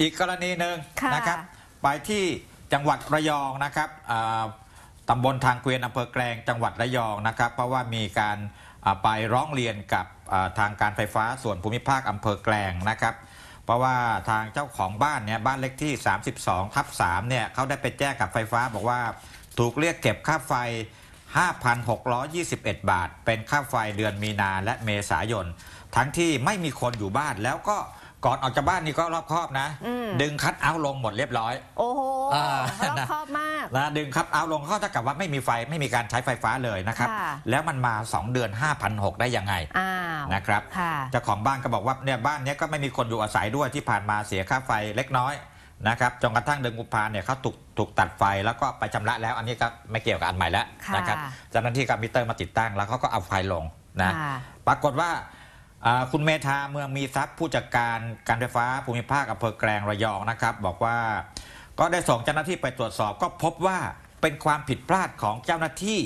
อีกกรณีหนึ่งะนะครับไปที่จังหวัดระยองนะครับตำบลทางเกวียนอำเภอแกลงจังหวัดระยองนะครับ เพราะว่ามีการไปร้องเรียนกับทางการไฟฟ้าส่วนภูมิภาคอำเภอแกลงนะครับ เพราะว่าทางเจ้าของบ้านเนี่ยบ้านเล็กที่ 32 ทับ 3เนี่ยเขาได้ไปแจ้งกับไฟฟ้าบอกว่าถูกเรียกเก็บค่าไฟ 5,621 บาทเป็นค่าไฟเดือนมีนาและเมษายน ทั้งที่ไม่มีคนอยู่บ้านแล้วก็ก่อนออกจากบ้านนี่ก็รอบคอบนะ ดึงคัดเอาลงหมดเรียบร้อย โอ้โหรอบคอบมากนะดึงคัดเอาลงก็เท่ากับว่าไม่มีไฟไม่มีการใช้ไฟฟ้าเลยนะครับ แล้วมันมา 2 เดือน 5,600 ได้ยังไงนะครับเจ้าของบ้านก็บอกว่าเนี่ยบ้านนี้ก็ไม่มีคนอยู่อาศัยด้วยที่ผ่านมาเสียค่าไฟเล็กน้อยนะครับจนกระทั่งเดือนกุมภาเนี่ยเขาถูกถูกตัดไฟแล้วก็ไปชำระแล้วอันนี้ก็ไม่เกี่ยวกับอันใหม่แล้วนะครับเจ้าหน้าที่ก็มิเตอร์มาติดตั้งแล้วเขาก็เอาไฟลงนะ ปรากฏว่าคุณเมธาเมืองมีทรัพย์ผู้จัดการการไฟฟ้าภูมิภาคอำเภอแกลงระยองนะครับ บอกว่า ก็ได้ส่งเจ้าหน้าที่ไปตรวจสอบก็พบว่าเป็นความผิดพลาดของเจ้าหน้าที่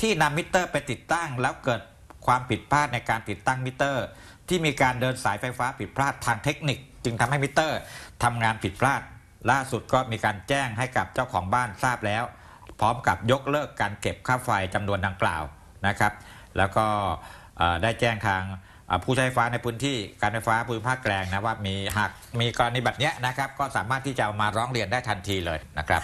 ที่นำมิเตอร์ไปติดตั้ง แล้วเกิดความผิดพลาดในการติดตั้งมิเตอร์ ที่มีการเดินสายไฟฟ้าผิดพลาดทางเทคนิค จึงทำให้มิเตอร์ทำงานผิดพลาด ล่าสุดก็มีการแจ้งให้กับเจ้าของบ้านทราบแล้ว พร้อมกับยกเลิกการเก็บค่าไฟจำนวนดังกล่าวนะครับ แล้วก็ได้แจ้งทางผู้ใช้ไฟฟ้าในพื้นที่ การไฟฟ้าภูมิภาคแกลงนะ ว่ามีหากมีกรณีแบบนี้นะครับ ก็สามารถที่จะมาร้องเรียนได้ทันทีเลยนะครับ